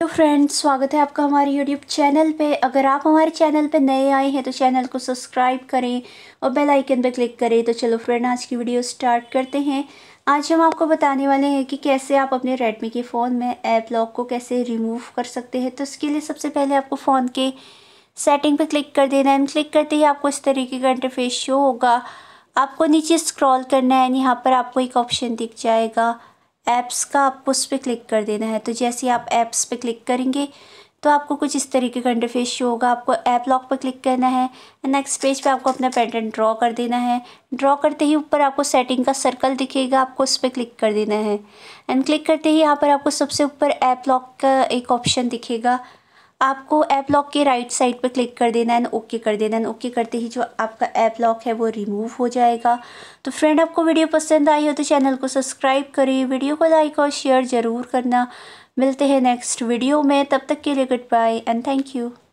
तो फ्रेंड्स स्वागत है आपका हमारे यूट्यूब चैनल पे अगर आप हमारे चैनल पे नए आए हैं तो चैनल को सब्सक्राइब करें और बेल आइकन पे क्लिक करें तो चलो फ्रेंड आज की वीडियो स्टार्ट करते हैं आज हम आपको बताने वाले हैं कि कैसे आप अपने रेडमी के फ़ोन में ऐप लॉक को कैसे रिमूव कर सकते हैं तो इसके लिए सबसे पहले आपको फ़ोन के सेटिंग पर क्लिक कर देना है क्लिक करते ही आपको इस तरीके का इंटरफेस शो होगा आपको नीचे स्क्रॉल करना है यहाँ पर आपको एक ऑप्शन दिख जाएगा ऐप्स का आपको उस पर क्लिक कर देना है तो जैसे आप ऐप्स पे क्लिक करेंगे तो आपको कुछ इस तरीके का इंटरफेस शो होगा आपको ऐप लॉक पर क्लिक करना है नेक्स्ट पेज पे आपको अपना पैटर्न ड्रॉ कर देना है ड्रॉ करते ही ऊपर आपको सेटिंग का सर्कल दिखेगा आपको उस पर क्लिक कर देना है एंड क्लिक करते ही यहाँ पर आपको सबसे ऊपर ऐप लॉक का एक ऑप्शन दिखेगा आपको ऐप लॉक के राइट साइड पर क्लिक कर देना एंड ओके कर देना एंड ओके करते ही जो आपका ऐप लॉक है वो रिमूव हो जाएगा तो फ्रेंड आपको वीडियो पसंद आई हो तो चैनल को सब्सक्राइब करें वीडियो को लाइक और शेयर ज़रूर करना मिलते हैं नेक्स्ट वीडियो में तब तक के लिए good bye and thank you